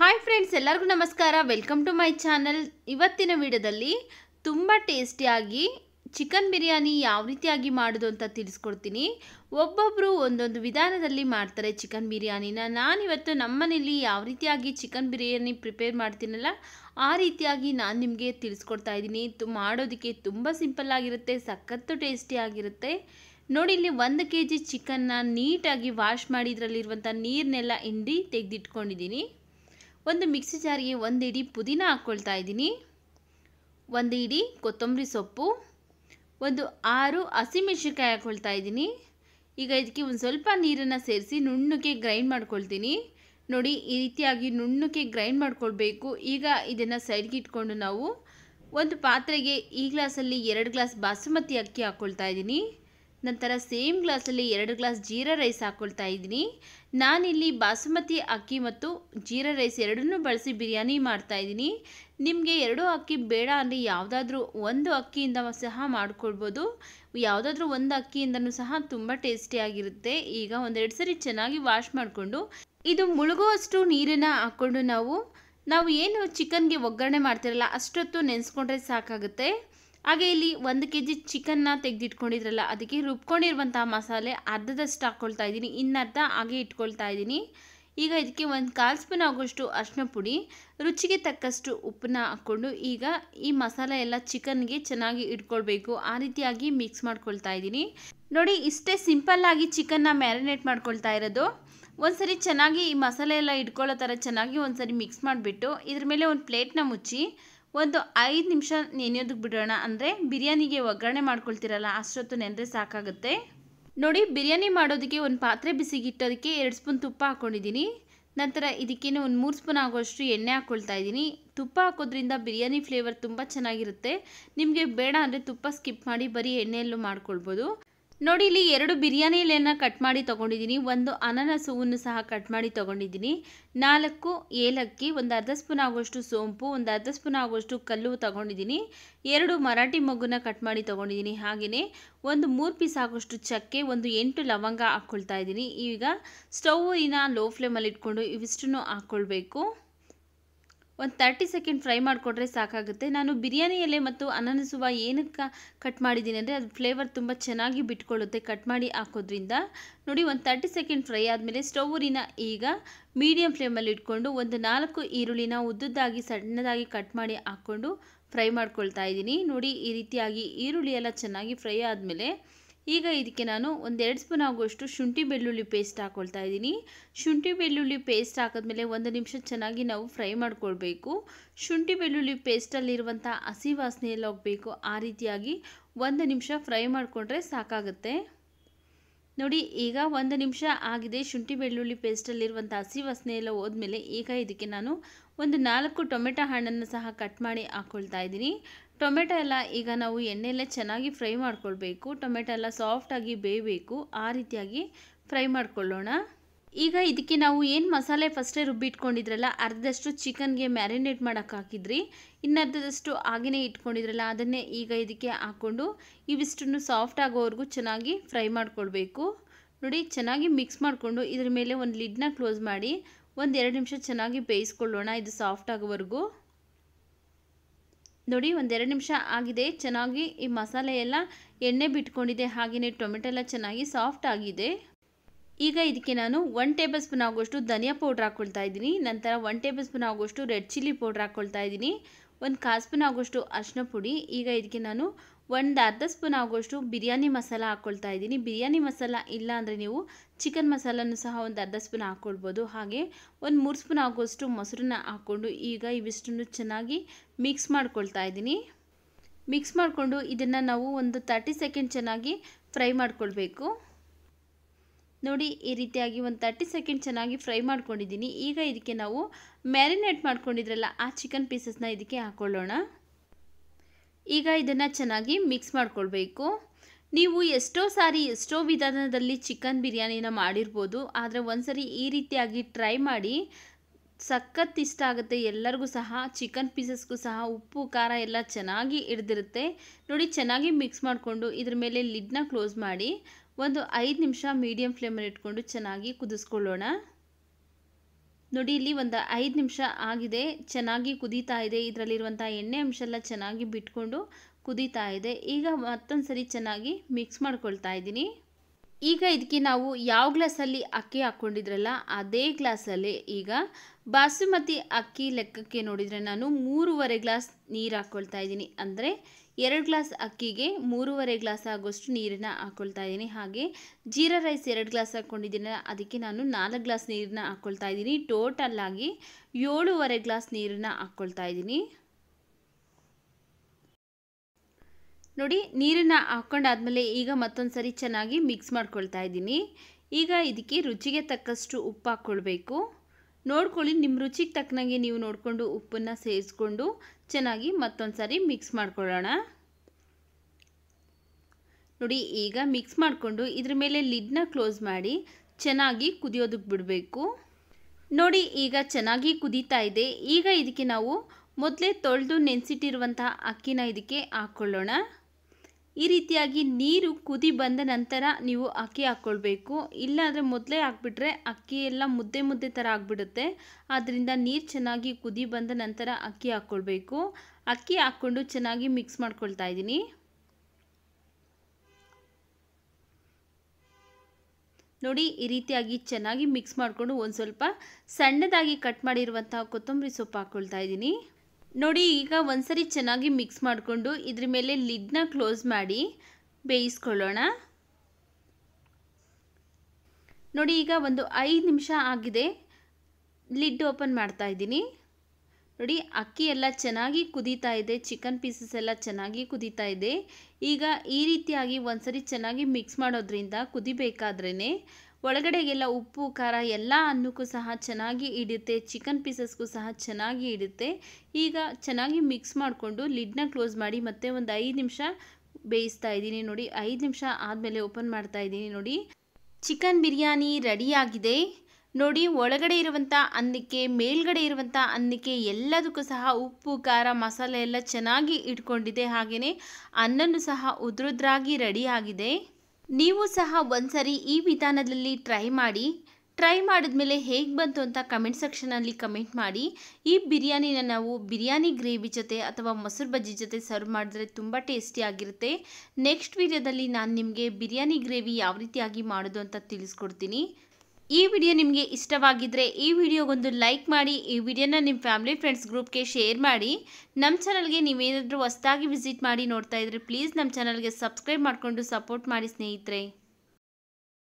hi friends ಎಲ್ಲರಿಗೂ ನಮಸ್ಕಾರ welcome to my channel ಇವತ್ತಿನ ವಿಡಿಯೋದಲ್ಲಿ ತುಂಬ ಟೇಸ್ಟಿಯಾಗಿ ಚಿಕನ್ ಬಿರಿಯಾನಿ ಯಾವ ರೀತಿಯಾಗಿ ಮಾಡೋದು ಅಂತ ತಿಳಿಸ್ಕೊಡ್ತೀನಿ ಒಬ್ಬೊಬ್ಬರು ಒಂದೊಂದು ವಿಧಾನದಲ್ಲಿ ಮಾಡ್ತಾರೆ ಚಿಕನ್ ಬಿರಿಯಾನಿನ ನಾನಿವತ್ತು ನಮ್ಮನೇಲಿ ಯಾವ ರೀತಿಯಾಗಿ ಚಿಕನ್ ಬಿರಿಯಾನಿ ಪ್ರಿಪೇರ್ ಮಾಡ್ತೀನಲ್ಲ ಆ ರೀತಿಯಾಗಿ ನಾನು ನಿಮಗೆ ತಿಳಿಸ್ಕೊಡ್ತಾ ಇದ್ದೀನಿ ಮಾಡೋದಕ್ಕೆ ತುಂಬ ಸಿಂಪಲ್ಲಾಗಿರುತ್ತೆ ಸಖತ್ತು ಟೇಸ್ಟಿಯಾಗಿರುತ್ತೆ ನೋಡಿ ಇಲ್ಲಿ ಒಂದು ಕೆ ಜಿ ಚಿಕನ್ನ ನೀಟಾಗಿ ವಾಶ್ ಮಾಡಿದ್ರಲ್ಲಿರುವಂಥ ನೀರನ್ನೆಲ್ಲ ಹಿಂಡಿ ತೆಗೆದಿಟ್ಕೊಂಡಿದ್ದೀನಿ ಒಂದು ಮಿಕ್ಸಿ ಜಾರಿಗೆ ಒಂದು ಇಡಿ ಪುದೀನ ಹಾಕ್ಕೊಳ್ತಾ ಇದ್ದೀನಿ ಒಂದು ಇಡಿ ಕೊತ್ತಂಬರಿ ಸೊಪ್ಪು ಒಂದು ಆರು ಹಸಿಮೆಣ್ಸಿನ್ಕಾಯಿ ಹಾಕ್ಕೊಳ್ತಾ ಇದ್ದೀನಿ ಈಗ ಇದಕ್ಕೆ ಒಂದು ಸ್ವಲ್ಪ ನೀರನ್ನು ಸೇರಿಸಿ ನುಣ್ಣಕ್ಕೆ ಗ್ರೈಂಡ್ ಮಾಡ್ಕೊಳ್ತೀನಿ ನೋಡಿ ಈ ರೀತಿಯಾಗಿ ನುಣ್ಣಕ್ಕೆ ಗ್ರೈಂಡ್ ಮಾಡ್ಕೊಳ್ಬೇಕು ಈಗ ಇದನ್ನು ಸೈಡ್ಗೆ ಇಟ್ಕೊಂಡು ನಾವು ಒಂದು ಪಾತ್ರೆಗೆ ಈ ಗ್ಲಾಸಲ್ಲಿ ಎರಡು ಗ್ಲಾಸ್ ಬಾಸುಮತಿ ಅಕ್ಕಿ ಹಾಕ್ಕೊಳ್ತಾ ಇದ್ದೀನಿ ನಂತರ ಸೇಮ್ ಗ್ಲಾಸಲ್ಲಿ ಎರಡು ಗ್ಲಾಸ್ ಜೀರಾ ರೈಸ್ ಹಾಕ್ಕೊಳ್ತಾ ಇದ್ದೀನಿ ನಾನಿಲ್ಲಿ ಬಾಸುಮತಿ ಅಕ್ಕಿ ಮತ್ತು ಜೀರಾ ರೈಸ್ ಎರಡನ್ನೂ ಬಳಸಿ ಬಿರಿಯಾನಿ ಮಾಡ್ತಾ ಇದ್ದೀನಿ ನಿಮಗೆ ಎರಡೂ ಅಕ್ಕಿ ಬೇಡ ಅಂದರೆ ಯಾವುದಾದ್ರೂ ಒಂದು ಅಕ್ಕಿಯಿಂದ ಸಹ ಮಾಡ್ಕೊಳ್ಬೋದು ಯಾವುದಾದ್ರೂ ಒಂದು ಅಕ್ಕಿಯಿಂದನೂ ಸಹ ತುಂಬ ಟೇಸ್ಟಿಯಾಗಿರುತ್ತೆ ಈಗ ಒಂದೆರಡು ಸರಿ ಚೆನ್ನಾಗಿ ವಾಶ್ ಮಾಡಿಕೊಂಡು ಇದು ಮುಳುಗುವಷ್ಟು ನೀರನ್ನು ಹಾಕ್ಕೊಂಡು ನಾವು ನಾವು ಏನು ಚಿಕನ್ಗೆ ಒಗ್ಗರಣೆ ಮಾಡ್ತಿರಲ್ಲ ಅಷ್ಟೊತ್ತು ನೆನೆಸ್ಕೊಂಡ್ರೆ ಸಾಕಾಗುತ್ತೆ ಹಾಗೆ ಇಲ್ಲಿ ಒಂದು ಕೆ ಜಿ ಚಿಕನ್ನ ತೆಗೆದಿಟ್ಕೊಂಡಿದ್ರಲ್ಲ ಅದಕ್ಕೆ ರುಬ್ಕೊಂಡಿರುವಂಥ ಮಸಾಲೆ ಅರ್ಧದಷ್ಟು ಹಾಕ್ಕೊಳ್ತಾ ಇದ್ದೀನಿ ಇನ್ನರ್ಧ ಹಾಗೆ ಇಟ್ಕೊಳ್ತಾ ಇದ್ದೀನಿ ಈಗ ಇದಕ್ಕೆ ಒಂದು ಕಾಲು ಸ್ಪೂನ್ ಆಗೋಷ್ಟು ಅರ್ಶಿನ ಪುಡಿ ರುಚಿಗೆ ತಕ್ಕಷ್ಟು ಉಪ್ಪನ್ನ ಹಾಕ್ಕೊಂಡು ಈಗ ಈ ಮಸಾಲೆ ಎಲ್ಲ ಚಿಕನ್ಗೆ ಚೆನ್ನಾಗಿ ಇಟ್ಕೊಳ್ಬೇಕು ಆ ರೀತಿಯಾಗಿ ಮಿಕ್ಸ್ ಮಾಡ್ಕೊಳ್ತಾ ಇದ್ದೀನಿ ನೋಡಿ ಇಷ್ಟೇ ಸಿಂಪಲ್ಲಾಗಿ ಚಿಕನ್ನ ಮ್ಯಾರಿನೇಟ್ ಮಾಡ್ಕೊಳ್ತಾ ಇರೋದು ಒಂದ್ಸರಿ ಚೆನ್ನಾಗಿ ಈ ಮಸಾಲೆ ಎಲ್ಲ ಇಟ್ಕೊಳ್ಳೋ ಥರ ಚೆನ್ನಾಗಿ ಒಂದ್ಸರಿ ಮಿಕ್ಸ್ ಮಾಡಿಬಿಟ್ಟು ಇದ್ರ ಮೇಲೆ ಒಂದು ಪ್ಲೇಟ್ನ ಮುಚ್ಚಿ ಒಂದು ಐದು ನಿಮಿಷ ನೆನೆಯೋದಕ್ಕೆ ಬಿಡೋಣ ಅಂದರೆ ಬಿರಿಯಾನಿಗೆ ಒಗ್ಗರಣೆ ಮಾಡ್ಕೊಳ್ತಿರಲ್ಲ ಅಷ್ಟೊತ್ತು ನೆನೆದ್ರೆ ಸಾಕಾಗುತ್ತೆ ನೋಡಿ ಬಿರಿಯಾನಿ ಮಾಡೋದಕ್ಕೆ ಒಂದು ಪಾತ್ರೆ ಬಿಸಿಗಿಟ್ಟೋದಕ್ಕೆ ಎರಡು ಸ್ಪೂನ್ ತುಪ್ಪ ಹಾಕ್ಕೊಂಡಿದ್ದೀನಿ ನಂತರ ಇದಕ್ಕೇನು ಒಂದು ಮೂರು ಸ್ಪೂನ್ ಆಗೋಷ್ಟು ಎಣ್ಣೆ ಹಾಕ್ಕೊಳ್ತಾ ಇದ್ದೀನಿ ತುಪ್ಪ ಹಾಕೋದ್ರಿಂದ ಬಿರಿಯಾನಿ ಫ್ಲೇವರ್ ತುಂಬ ಚೆನ್ನಾಗಿರುತ್ತೆ ನಿಮಗೆ ಬೇಡ ಅಂದರೆ ತುಪ್ಪ ಸ್ಕಿಪ್ ಮಾಡಿ ಬರೀ ಎಣ್ಣೆಯಲ್ಲೂ ಮಾಡ್ಕೊಳ್ಬೋದು ನೋಡಿ ಇಲ್ಲಿ ಎರಡು ಬಿರಿಯಾನಿ ಕಟ್ ಮಾಡಿ ತೊಗೊಂಡಿದ್ದೀನಿ ಒಂದು ಅನಾನಸ್ ಹೂವನ್ನು ಸಹ ಕಟ್ ಮಾಡಿ ತೊಗೊಂಡಿದ್ದೀನಿ ನಾಲ್ಕು ಏಲಕ್ಕಿ ಒಂದು ಅರ್ಧ ಸ್ಪೂನ್ ಆಗುವಷ್ಟು ಸೋಂಪು ಒಂದು ಅರ್ಧ ಸ್ಪೂನ್ ಆಗೋಷ್ಟು ಕಲ್ಲು ತೊಗೊಂಡಿದ್ದೀನಿ ಎರಡು ಮರಾಠಿ ಮಗುನ ಕಟ್ ಮಾಡಿ ತೊಗೊಂಡಿದ್ದೀನಿ ಹಾಗೆಯೇ ಒಂದು ಮೂರು ಪೀಸ್ ಆಗೋಷ್ಟು ಚಕ್ಕೆ ಒಂದು ಎಂಟು ಲವಂಗ ಹಾಕ್ಕೊಳ್ತಾ ಇದ್ದೀನಿ ಈಗ ಸ್ಟೌವಿನ ಲೋ ಫ್ಲೇಮಲ್ಲಿ ಇಟ್ಕೊಂಡು ಇವಿಷ್ಟನ್ನು ಹಾಕ್ಕೊಳ್ಬೇಕು ಒಂದು ತರ್ಟಿ ಸೆಕೆಂಡ್ ಫ್ರೈ ಮಾಡಿಕೊಟ್ರೆ ಸಾಕಾಗುತ್ತೆ ನಾನು ಬಿರಿಯಾನಿ ಎಲೆ ಮತ್ತು ಅನನಸುವ ಏನಕ್ಕೆ ಕಟ್ ಮಾಡಿದ್ದೀನಿ ಅಂದರೆ ಅದು ಫ್ಲೇವರ್ ತುಂಬ ಚೆನ್ನಾಗಿ ಬಿಟ್ಕೊಳ್ಳುತ್ತೆ ಕಟ್ ಮಾಡಿ ಹಾಕೋದ್ರಿಂದ ನೋಡಿ ಒಂದು ತರ್ಟಿ ಸೆಕೆಂಡ್ ಫ್ರೈ ಆದಮೇಲೆ ಸ್ಟೌವಿನ ಈಗ ಮೀಡಿಯಂ ಫ್ಲೇಮಲ್ಲಿ ಇಟ್ಕೊಂಡು ಒಂದು ನಾಲ್ಕು ಈರುಳ್ಳಿನ ಉದ್ದುದ್ದಾಗಿ ಸಣ್ಣದಾಗಿ ಕಟ್ ಮಾಡಿ ಹಾಕ್ಕೊಂಡು ಫ್ರೈ ಮಾಡ್ಕೊಳ್ತಾ ಇದ್ದೀನಿ ನೋಡಿ ಈ ರೀತಿಯಾಗಿ ಈರುಳ್ಳಿ ಎಲ್ಲ ಚೆನ್ನಾಗಿ ಫ್ರೈ ಆದಮೇಲೆ ಈಗ ಇದಕ್ಕೆ ನಾನು ಒಂದೆರಡು ಸ್ಪೂನ್ ಆಗುವಷ್ಟು ಶುಂಠಿ ಬೆಳ್ಳುಳ್ಳಿ ಪೇಸ್ಟ್ ಹಾಕ್ಕೊಳ್ತಾ ಇದ್ದೀನಿ ಶುಂಠಿ ಬೆಳ್ಳುಳ್ಳಿ ಪೇಸ್ಟ್ ಹಾಕಿದ್ಮೇಲೆ ಒಂದು ನಿಮಿಷ ಚೆನ್ನಾಗಿ ನಾವು ಫ್ರೈ ಮಾಡ್ಕೊಳ್ಬೇಕು ಶುಂಠಿ ಬೆಳ್ಳುಳ್ಳಿ ಪೇಸ್ಟಲ್ಲಿರುವಂಥ ಹಸಿ ವಾಸನೆ ಎಲ್ಲ ಹೋಗಬೇಕು ಆ ರೀತಿಯಾಗಿ ಒಂದು ನಿಮಿಷ ಫ್ರೈ ಮಾಡಿಕೊಂಡ್ರೆ ಸಾಕಾಗುತ್ತೆ ನೋಡಿ ಈಗ ಒಂದು ನಿಮಿಷ ಆಗಿದೆ ಶುಂಠಿ ಬೆಳ್ಳುಳ್ಳಿ ಪೇಸ್ಟಲ್ಲಿರುವಂಥ ಹಸಿ ವಾಸನೆ ಎಲ್ಲ ಹೋದ್ಮೇಲೆ ಈಗ ಇದಕ್ಕೆ ನಾನು ಒಂದು ನಾಲ್ಕು ಟೊಮೆಟೊ ಹಣ್ಣನ್ನು ಸಹ ಕಟ್ ಮಾಡಿ ಹಾಕ್ಕೊಳ್ತಾ ಇದ್ದೀನಿ ಟೊಮೆಟೊ ಎಲ್ಲ ಈಗ ನಾವು ಎಣ್ಣೆಯಲ್ಲೇ ಚೆನ್ನಾಗಿ ಫ್ರೈ ಮಾಡ್ಕೊಳ್ಬೇಕು ಟೊಮೆಟೊ ಎಲ್ಲ ಸಾಫ್ಟಾಗಿ ಬೇಯಬೇಕು ಆ ರೀತಿಯಾಗಿ ಫ್ರೈ ಮಾಡ್ಕೊಳ್ಳೋಣ ಈಗ ಇದಕ್ಕೆ ನಾವು ಏನು ಮಸಾಲೆ ಫಸ್ಟೇ ರುಬ್ಬಿಟ್ಕೊಂಡಿದ್ರಲ್ಲ ಅರ್ಧದಷ್ಟು ಚಿಕನ್ಗೆ ಮ್ಯಾರಿನೇಟ್ ಮಾಡೋಕ್ಕೆ ಹಾಕಿದ್ರಿ ಇನ್ನರ್ಧದಷ್ಟು ಹಾಗೆಯೇ ಇಟ್ಕೊಂಡಿದ್ರಲ್ಲ ಅದನ್ನೇ ಈಗ ಇದಕ್ಕೆ ಹಾಕ್ಕೊಂಡು ಇವಿಷ್ಟನ್ನು ಸಾಫ್ಟ್ ಆಗೋವರೆಗೂ ಚೆನ್ನಾಗಿ ಫ್ರೈ ಮಾಡ್ಕೊಳ್ಬೇಕು ನೋಡಿ ಚೆನ್ನಾಗಿ ಮಿಕ್ಸ್ ಮಾಡಿಕೊಂಡು ಇದ್ರ ಮೇಲೆ ಒಂದು ಲಿಡ್ನ ಕ್ಲೋಸ್ ಮಾಡಿ ಒಂದು ಎರಡು ನಿಮಿಷ ಚೆನ್ನಾಗಿ ಬೇಯಿಸ್ಕೊಳ್ಳೋಣ ಇದು ಸಾಫ್ಟ್ ಆಗೋವರೆಗೂ ನೋಡಿ ಒಂದೆರಡು ನಿಮಿಷ ಆಗಿದೆ ಚೆನ್ನಾಗಿ ಈ ಮಸಾಲೆ ಎಲ್ಲ ಎಣ್ಣೆ ಬಿಟ್ಕೊಂಡಿದೆ ಹಾಗೆಯೇ ಟೊಮೆಟೊ ಎಲ್ಲ ಚೆನ್ನಾಗಿ ಸಾಫ್ಟ್ ಆಗಿದೆ ಈಗ ಇದಕ್ಕೆ ನಾನು ಒನ್ ಟೇಬಲ್ ಸ್ಪೂನ್ ಆಗೋಷ್ಟು ಧನಿಯಾ ಪೌಡ್ರ್ ಹಾಕ್ಕೊಳ್ತಾ ಇದ್ದೀನಿ ನಂತರ ಒನ್ ಟೇಬಲ್ ಸ್ಪೂನ್ ಆಗೋಷ್ಟು ರೆಡ್ ಚಿಲ್ಲಿ ಪೌಡ್ರ್ ಹಾಕ್ಕೊಳ್ತಾ ಇದ್ದೀನಿ ಒಂದು ಕಾಲು ಸ್ಪೂನ್ ಆಗೋಷ್ಟು ಅರಿಶಿನ ಪುಡಿ ಈಗ ಇದಕ್ಕೆ ನಾನು ಒಂದು ಅರ್ಧ ಸ್ಪೂನ್ ಆಗುವಷ್ಟು ಬಿರಿಯಾನಿ ಮಸಾಲ ಹಾಕ್ಕೊಳ್ತಾ ಇದ್ದೀನಿ ಬಿರಿಯಾನಿ ಮಸಾಲ ಇಲ್ಲ ಅಂದರೆ ನೀವು ಚಿಕನ್ ಮಸಾಲನೂ ಸಹ ಒಂದು ಅರ್ಧ ಸ್ಪೂನ್ ಹಾಕ್ಕೊಳ್ಬೋದು ಹಾಗೆ ಒಂದು ಮೂರು ಸ್ಪೂನ್ ಆಗುವಷ್ಟು ಮೊಸರನ್ನ ಹಾಕ್ಕೊಂಡು ಈಗ ಇವಿಷ್ಟನ್ನು ಚೆನ್ನಾಗಿ ಮಿಕ್ಸ್ ಮಾಡ್ಕೊಳ್ತಾ ಇದ್ದೀನಿ ಮಿಕ್ಸ್ ಮಾಡಿಕೊಂಡು ಇದನ್ನು ನಾವು ಒಂದು ತರ್ಟಿ ಸೆಕೆಂಡ್ ಚೆನ್ನಾಗಿ ಫ್ರೈ ಮಾಡ್ಕೊಳ್ಬೇಕು ನೋಡಿ ಈ ರೀತಿಯಾಗಿ ಒಂದು ತರ್ಟಿ ಸೆಕೆಂಡ್ ಚೆನ್ನಾಗಿ ಫ್ರೈ ಮಾಡ್ಕೊಂಡಿದ್ದೀನಿ ಈಗ ಇದಕ್ಕೆ ನಾವು ಮ್ಯಾರಿನೇಟ್ ಮಾಡ್ಕೊಂಡಿದ್ರಲ್ಲ ಆ ಚಿಕನ್ ಪೀಸಸ್ನ ಇದಕ್ಕೆ ಹಾಕ್ಕೊಳ್ಳೋಣ ಈಗ ಇದನ್ನು ಚೆನ್ನಾಗಿ ಮಿಕ್ಸ್ ಮಾಡಿಕೊಳ್ಬೇಕು ನೀವು ಎಷ್ಟೋ ಸಾರಿ ಎಷ್ಟೋ ವಿಧಾನದಲ್ಲಿ ಚಿಕನ್ ಬಿರಿಯಾನಿನ ಮಾಡಿರ್ಬೋದು ಆದರೆ ಒಂದ್ಸರಿ ಈ ರೀತಿಯಾಗಿ ಟ್ರೈ ಮಾಡಿ ಸಖತ್ ಇಷ್ಟ ಆಗುತ್ತೆ ಎಲ್ಲರಿಗೂ ಸಹ ಚಿಕನ್ ಪೀಸಸ್ಗೂ ಸಹ ಉಪ್ಪು ಖಾರ ಎಲ್ಲ ಚೆನ್ನಾಗಿ ಹಿಡ್ದಿರುತ್ತೆ ನೋಡಿ ಚೆನ್ನಾಗಿ ಮಿಕ್ಸ್ ಮಾಡಿಕೊಂಡು ಇದ್ರ ಮೇಲೆ ಲಿಡ್ನ ಕ್ಲೋಸ್ ಮಾಡಿ ಒಂದು ಐದು ನಿಮಿಷ ಮೀಡಿಯಂ ಫ್ಲೇಮಲ್ಲಿ ಇಟ್ಕೊಂಡು ಚೆನ್ನಾಗಿ ಕುದಿಸ್ಕೊಳ್ಳೋಣ ನೋಡಿ ಇಲ್ಲಿ ಒಂದು ಐದು ನಿಮಿಷ ಆಗಿದೆ ಚೆನ್ನಾಗಿ ಕುದೀತಾ ಇದೆ ಇದರಲ್ಲಿರುವಂಥ ಎಣ್ಣೆ ಅಂಶ ಎಲ್ಲ ಚೆನ್ನಾಗಿ ಬಿಟ್ಕೊಂಡು ಕುದೀತಾ ಇದೆ ಈಗ ಮತ್ತೊಂದು ಸರಿ ಚೆನ್ನಾಗಿ ಮಿಕ್ಸ್ ಮಾಡ್ಕೊಳ್ತಾ ಇದ್ದೀನಿ ಈಗ ಇದಕ್ಕೆ ನಾವು ಯಾವ ಗ್ಲಾಸಲ್ಲಿ ಅಕ್ಕಿ ಹಾಕ್ಕೊಂಡಿದ್ರಲ್ಲ ಅದೇ ಗ್ಲಾಸಲ್ಲಿ ಈಗ ಬಾಸುಮತಿ ಅಕ್ಕಿ ಲೆಕ್ಕಕ್ಕೆ ನೋಡಿದರೆ ನಾನು ಮೂರುವರೆ ಗ್ಲಾಸ್ ನೀರು ಹಾಕ್ಕೊಳ್ತಾ ಇದ್ದೀನಿ ಅಂದರೆ ಎರಡು ಗ್ಲಾಸ್ ಅಕ್ಕಿಗೆ ಮೂರುವರೆ ಗ್ಲಾಸ್ ಆಗೋಷ್ಟು ನೀರನ್ನು ಹಾಕ್ಕೊಳ್ತಾ ಇದ್ದೀನಿ ಹಾಗೆ ಜೀರಾ ರೈಸ್ ಎರಡು ಗ್ಲಾಸ್ ಹಾಕ್ಕೊಂಡಿದ್ದೀನಿ ಅದಕ್ಕೆ ನಾನು ನಾಲ್ಕು ಗ್ಲಾಸ್ ನೀರನ್ನ ಹಾಕ್ಕೊಳ್ತಾ ಇದ್ದೀನಿ ಟೋಟಲ್ ಆಗಿ ಏಳುವರೆ ಗ್ಲಾಸ್ ನೀರನ್ನು ಹಾಕ್ಕೊಳ್ತಾ ಇದ್ದೀನಿ ನೋಡಿ ನೀರನ್ನು ಹಾಕ್ಕೊಂಡಾದಮೇಲೆ ಈಗ ಮತ್ತೊಂದು ಸರಿ ಚೆನ್ನಾಗಿ ಮಿಕ್ಸ್ ಮಾಡ್ಕೊಳ್ತಾ ಇದ್ದೀನಿ ಈಗ ಇದಕ್ಕೆ ರುಚಿಗೆ ತಕ್ಕಷ್ಟು ಉಪ್ಪು ಹಾಕ್ಕೊಳ್ಬೇಕು ನೋಡ್ಕೊಳ್ಳಿ ನಿಮ್ಮ ರುಚಿಗೆ ತಕ್ಕನಾಗೆ ನೀವು ನೋಡಿಕೊಂಡು ಉಪ್ಪನ್ನು ಸೇರಿಸ್ಕೊಂಡು ಚೆನ್ನಾಗಿ ಮತ್ತೊಂದು ಸಾರಿ ಮಿಕ್ಸ್ ಮಾಡ್ಕೊಳ್ಳೋಣ ನೋಡಿ ಈಗ ಮಿಕ್ಸ್ ಮಾಡಿಕೊಂಡು ಇದ್ರ ಮೇಲೆ ಲಿಡ್ನ ಕ್ಲೋಸ್ ಮಾಡಿ ಚೆನ್ನಾಗಿ ಕುದಿಯೋದಕ್ಕೆ ಬಿಡಬೇಕು ನೋಡಿ ಈಗ ಚೆನ್ನಾಗಿ ಕುದೀತಾ ಇದೆ ಈಗ ಇದಕ್ಕೆ ನಾವು ಮೊದಲೇ ತೊಳೆದು ನೆನೆಸಿಟ್ಟಿರುವಂಥ ಅಕ್ಕಿನ ಇದಕ್ಕೆ ಹಾಕ್ಕೊಳ್ಳೋಣ ಈ ರೀತಿಯಾಗಿ ನೀರು ಕುದಿ ಬಂದ ನಂತರ ನೀವು ಅಕ್ಕಿ ಹಾಕ್ಕೊಳ್ಬೇಕು ಇಲ್ಲಾಂದರೆ ಮೊದಲೇ ಹಾಕ್ಬಿಟ್ರೆ ಅಕ್ಕಿ ಎಲ್ಲ ಮುದ್ದೆ ಮುದ್ದೆ ಥರ ಆಗಿಬಿಡುತ್ತೆ ಆದ್ದರಿಂದ ನೀರು ಚೆನ್ನಾಗಿ ಕುದಿ ಬಂದ ನಂತರ ಅಕ್ಕಿ ಹಾಕ್ಕೊಳ್ಬೇಕು ಅಕ್ಕಿ ಹಾಕ್ಕೊಂಡು ಚೆನ್ನಾಗಿ ಮಿಕ್ಸ್ ಮಾಡ್ಕೊಳ್ತಾ ಇದ್ದೀನಿ ನೋಡಿ ಈ ರೀತಿಯಾಗಿ ಚೆನ್ನಾಗಿ ಮಿಕ್ಸ್ ಮಾಡಿಕೊಂಡು ಒಂದು ಸ್ವಲ್ಪ ಸಣ್ಣದಾಗಿ ಕಟ್ ಮಾಡಿರುವಂತಹ ಕೊತ್ತಂಬರಿ ಸೊಪ್ಪು ಹಾಕ್ಕೊಳ್ತಾ ಇದ್ದೀನಿ ನೋಡಿ ಈಗ ಒಂದ್ಸರಿ ಚೆನ್ನಾಗಿ ಮಿಕ್ಸ್ ಮಾಡಿಕೊಂಡು ಇದ್ರ ಮೇಲೆ ಲಿಡ್ನ ಕ್ಲೋಸ್ ಮಾಡಿ ಬೇಯಿಸ್ಕೊಳ್ಳೋಣ ನೋಡಿ ಈಗ ಒಂದು ಐದು ನಿಮಿಷ ಆಗಿದೆ ಲಿಡ್ ಓಪನ್ ಮಾಡ್ತಾ ಇದ್ದೀನಿ ನೋಡಿ ಅಕ್ಕಿ ಎಲ್ಲ ಚೆನ್ನಾಗಿ ಕುದೀತಾ ಇದೆ ಚಿಕನ್ ಪೀಸಸ್ ಎಲ್ಲ ಚೆನ್ನಾಗಿ ಕುದೀತಾ ಇದೆ ಈಗ ಈ ರೀತಿಯಾಗಿ ಒಂದ್ಸರಿ ಚೆನ್ನಾಗಿ ಮಿಕ್ಸ್ ಮಾಡೋದ್ರಿಂದ ಕುದಿಬೇಕಾದ್ರೇ ಒಳಗಡೆಗೆಲ್ಲ ಉಪ್ಪು ಖಾರ ಎಲ್ಲ ಅನ್ನಕ್ಕೂ ಸಹ ಚೆನ್ನಾಗಿ ಹಿಡಿಯುತ್ತೆ ಚಿಕನ್ ಪೀಸಸ್ಗೂ ಸಹ ಚೆನ್ನಾಗಿ ಹಿಡಿತೆ ಈಗ ಚೆನ್ನಾಗಿ ಮಿಕ್ಸ್ ಮಾಡಿಕೊಂಡು ಲಿಡ್ನ ಕ್ಲೋಸ್ ಮಾಡಿ ಮತ್ತೆ ಒಂದು ಐದು ನಿಮಿಷ ಬೇಯಿಸ್ತಾ ಇದ್ದೀನಿ ನೋಡಿ ಐದು ನಿಮಿಷ ಆದಮೇಲೆ ಓಪನ್ ಮಾಡ್ತಾ ಇದ್ದೀನಿ ನೋಡಿ ಚಿಕನ್ ಬಿರಿಯಾನಿ ರೆಡಿಯಾಗಿದೆ ನೋಡಿ ಒಳಗಡೆ ಇರುವಂಥ ಅನ್ನಕ್ಕೆ ಮೇಲ್ಗಡೆ ಇರುವಂಥ ಅನ್ನಕ್ಕೆ ಎಲ್ಲದಕ್ಕೂ ಸಹ ಉಪ್ಪು ಖಾರ ಮಸಾಲೆ ಎಲ್ಲ ಚೆನ್ನಾಗಿ ಇಟ್ಕೊಂಡಿದೆ ಹಾಗೆಯೇ ಅನ್ನನೂ ಸಹ ಉದ್ರುದ್ರಾಗಿ ರೆಡಿಯಾಗಿದೆ ನೀವು ಸಹ ಒಂದ್ಸರಿ ಈ ವಿಧಾನದಲ್ಲಿ ಟ್ರೈ ಮಾಡಿ ಟ್ರೈ ಮಾಡಿದ್ಮೇಲೆ ಹೇಗೆ ಬಂತು ಅಂತ ಕಮೆಂಟ್ ಸೆಕ್ಷನಲ್ಲಿ ಕಮೆಂಟ್ ಮಾಡಿ ಈ ಬಿರಿಯಾನಿನ ನಾವು ಬಿರಿಯಾನಿ ಗ್ರೇವಿ ಜೊತೆ ಅಥವಾ ಮೊಸರು ಬಜ್ಜಿ ಜೊತೆ ಸರ್ವ್ ಮಾಡಿದ್ರೆ ತುಂಬ ಟೇಸ್ಟಿಯಾಗಿರುತ್ತೆ ನೆಕ್ಸ್ಟ್ ವಿಡಿಯೋದಲ್ಲಿ ನಾನು ನಿಮಗೆ ಬಿರಿಯಾನಿ ಗ್ರೇವಿ ಯಾವ ರೀತಿಯಾಗಿ ಮಾಡೋದು ಅಂತ ತಿಳಿಸ್ಕೊಡ್ತೀನಿ ಈ ವಿಡಿಯೋ ನಿಮಗೆ ಇಷ್ಟವಾಗಿದ್ದರೆ ಈ ವಿಡಿಯೋಗೊಂದು ಲೈಕ್ ಮಾಡಿ ಈ ವಿಡಿಯೋನ ನಿಮ್ಮ ಫ್ಯಾಮಿಲಿ ಫ್ರೆಂಡ್ಸ್ ಗ್ರೂಪ್ಗೆ ಶೇರ್ ಮಾಡಿ ನಮ್ಮ ಚಾನಲ್ಗೆ ನೀವೇನಾದರೂ ಹೊಸ್ದಾಗಿ ವಿಸಿಟ್ ಮಾಡಿ ನೋಡ್ತಾ ಇದ್ರೆ ಪ್ಲೀಸ್ ನಮ್ಮ ಚಾನಲ್ಗೆ ಸಬ್ಸ್ಕ್ರೈಬ್ ಮಾಡಿಕೊಂಡು ಸಪೋರ್ಟ್ ಮಾಡಿ ಸ್ನೇಹಿತರೆ